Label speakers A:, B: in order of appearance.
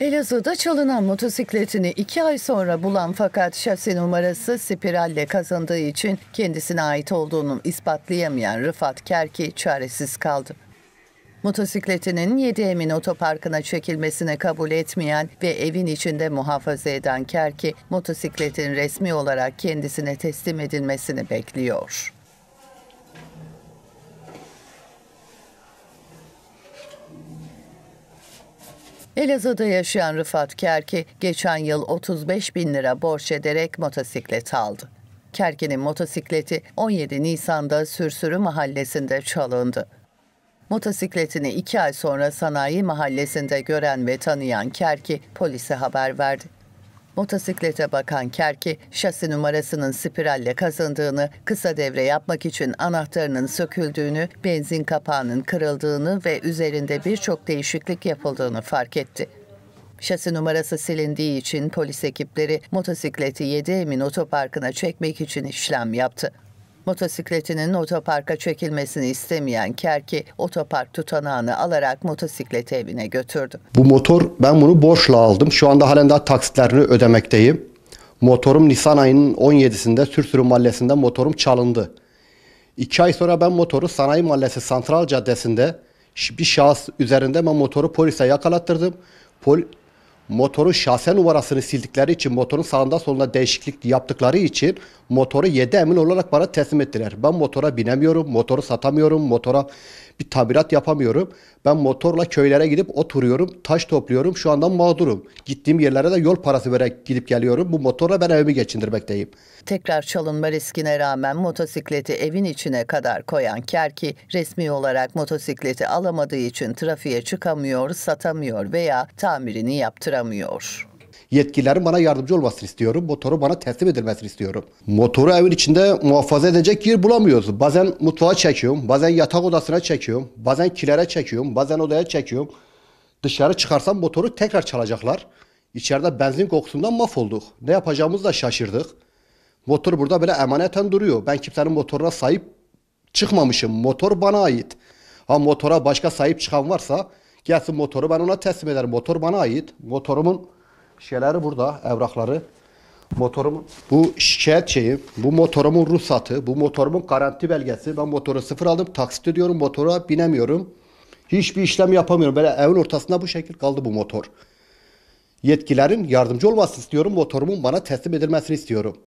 A: Elazığ'da çalınan motosikletini iki ay sonra bulan fakat şasi numarası spiralle kazandığı için kendisine ait olduğunu ispatlayamayan Rıfat Kerki çaresiz kaldı. Motosikletinin 7 Emin otoparkına çekilmesine kabul etmeyen ve evin içinde muhafaza eden Kerki, motosikletin resmi olarak kendisine teslim edilmesini bekliyor. Elazığ'da yaşayan Rıfat Kerki geçen yıl 35 bin lira borç ederek motosiklet aldı. Kerki'nin motosikleti 17 Nisan'da Sürsürü mahallesinde çalındı. Motosikletini iki ay sonra Sanayi Mahallesi'nde gören ve tanıyan Kerki polise haber verdi. Motosiklete bakan Kerki, şasi numarasının spiralle kazındığını, kısa devre yapmak için anahtarının söküldüğünü, benzin kapağının kırıldığını ve üzerinde birçok değişiklik yapıldığını fark etti. Şasi numarası silindiği için polis ekipleri motosikleti 7 Emin otoparkına çekmek için işlem yaptı. Motosikletinin otoparka çekilmesini istemeyen Kerki otopark tutanağını alarak motosikleti evine götürdü.
B: Bu motor ben bunu borçla aldım. Şu anda halen daha taksitlerini ödemekteyim. Motorum Nisan ayının 17'sinde Sürsürü Mahallesi'nde motorum çalındı. İki ay sonra ben motoru Sanayi Mahallesi Santral Caddesi'nde bir şahıs üzerinde ben motoru polise yakalattırdım. Pol motorun şase numarasını sildikleri için motorun sağında solunda değişiklik yaptıkları için motoru yedi emin olarak bana teslim ettiler. Ben motora binemiyorum, motoru satamıyorum, motora bir tamirat yapamıyorum. Ben motorla köylere gidip oturuyorum, taş topluyorum. Şu anda mağdurum. Gittiğim yerlere de yol parası vererek gidip geliyorum. Bu motorla ben evimi geçindirmekteyim.
A: Tekrar çalınma riskine rağmen motosikleti evin içine kadar koyan Kerki resmi olarak motosikleti alamadığı için trafiğe çıkamıyor, satamıyor veya tamirini yaptıramıyor yaramıyor. Yetkilerin bana yardımcı olmasını istiyorum. Motoru bana teslim edilmesini istiyorum.
B: Motoru evin içinde muhafaza edecek yer bulamıyoruz. Bazen mutfağa çekiyorum, bazen yatak odasına çekiyorum, bazen kilere çekiyorum, bazen odaya çekiyorum. Dışarı çıkarsam motoru tekrar çalacaklar. İçeride benzin kokusundan mahvolduk. Ne yapacağımızı da şaşırdık. Motor burada böyle emaneten duruyor. Ben kimsenin motoruna sahip çıkmamışım. Motor bana ait. Ha motora başka sahip çıkan varsa Gelsin motoru ben ona teslim ederim. Motor bana ait. Motorumun şeyleri burada. Evrakları. Motorumun bu şikayet şeyi. Bu motorumun ruhsatı. Bu motorumun garanti belgesi. Ben motoru sıfır aldım. Taksit ediyorum. Motora binemiyorum. Hiçbir işlem yapamıyorum. Böyle evin ortasında bu şekil kaldı bu motor. Yetkilerin yardımcı olmasını istiyorum. Motorumun bana teslim edilmesini istiyorum.